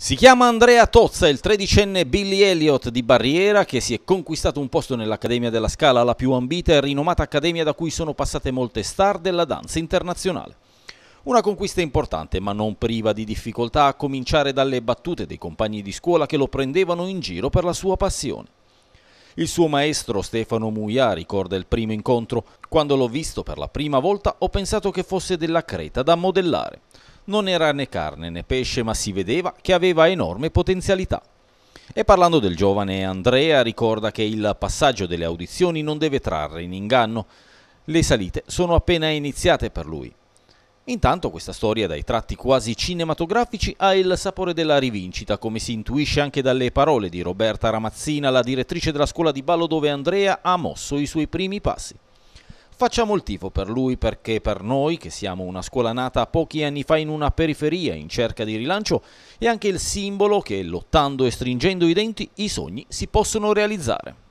Si chiama Andrea Tozza, il tredicenne Billy Elliott di Barriera che si è conquistato un posto nell'Accademia della Scala, la più ambita e rinomata accademia da cui sono passate molte star della danza internazionale. Una conquista importante ma non priva di difficoltà a cominciare dalle battute dei compagni di scuola che lo prendevano in giro per la sua passione. Il suo maestro Stefano Muia ricorda il primo incontro. Quando l'ho visto per la prima volta ho pensato che fosse della creta da modellare non era né carne né pesce, ma si vedeva che aveva enorme potenzialità. E parlando del giovane Andrea, ricorda che il passaggio delle audizioni non deve trarre in inganno. Le salite sono appena iniziate per lui. Intanto questa storia dai tratti quasi cinematografici ha il sapore della rivincita, come si intuisce anche dalle parole di Roberta Ramazzina, la direttrice della scuola di ballo dove Andrea ha mosso i suoi primi passi. Facciamo il tifo per lui perché per noi, che siamo una scuola nata pochi anni fa in una periferia in cerca di rilancio, è anche il simbolo che lottando e stringendo i denti i sogni si possono realizzare.